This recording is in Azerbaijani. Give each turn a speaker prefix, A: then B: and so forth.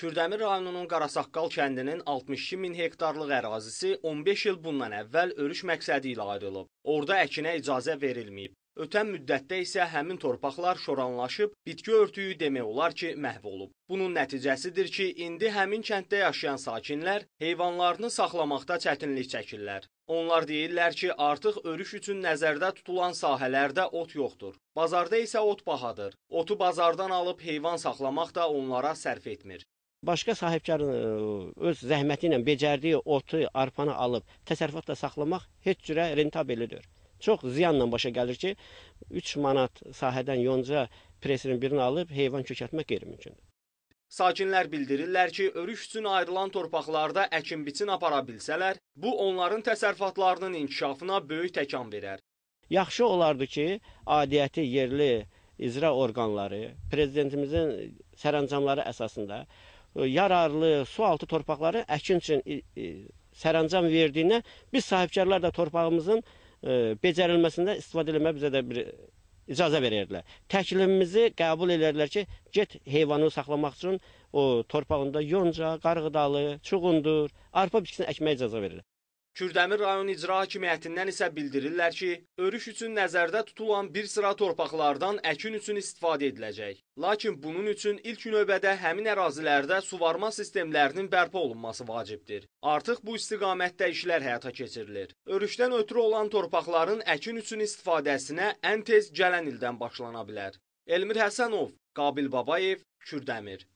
A: Kürdəmir rayonunun Qarasaqqal kəndinin 62 min hektarlıq ərazisi 15 il bundan əvvəl örüş məqsədi ilə ayrılıb. Orda əkinə icazə verilməyib. Ötən müddətdə isə həmin torpaqlar şoranlaşıb, bitki örtüyü demək olar ki, məhv olub. Bunun nəticəsidir ki, indi həmin kənddə yaşayan sakinlər heyvanlarını saxlamaqda çətinlik çəkirlər. Onlar deyirlər ki, artıq örüş üçün nəzərdə tutulan sahələrdə ot yoxdur. Bazarda isə ot bahadır. Otu bazardan alıb heyvan saxlamaq da onlara sərf etmir
B: başqa sahibkarın e, öz zəhməti ilə becərdiyi otu, arpanı alıb təsərrüfatla saxlamaq heç cürə rentabelidir. Çox ziyanla başa gəlir ki, 3 manat sahədən yonca presinin birini alıb heyvan kökəltmək qeyri-mümkündür.
A: Sakinlər bildirirlər ki, örüş üçün ayrılan torpaqlarda əkin-biçin apara bilsələr, bu onların təsərrüfatlarının inkişafına böyük təkan verər.
B: Yaxşı olardı ki, adiyyəti yerli icra orqanları prezidentimizin sərəncamları əsasında E, yararlı sualtı torpaqları əkin üçün e, e, sərəncam verdiyinə biz sahibkarlar da torpağımızın becərilməsində istifadə eləməyə bizə də bir icazə verərdilər. Təklifimizi qəbul edərdilər ki, get heyvanı saxlamaq üçün o torpağında yonca, qarğıdalı, çuğundur, arpa bitkisini əkməyə icazə verirlər.
A: Kürdəmir rayon icra hakimiyyətindən isə bildirirlər ki, örüş üçün nəzərdə tutulan bir sıra torpaqlardan əkin üçün istifadə ediləcək. Lakin bunun üçün ilk növbədə həmin ərazilərdə suvarma sistemlərinin bərpa olunması vacibdir. Artıq bu istiqamətdə işlər həyata keçirilir. Örüşdən ötürü olan torpaqların əkin üçün istifadəsinə ən tez gələn ildən başlana bilər. Elmir Həsənov, Qabil Babayev, Kürdəmir.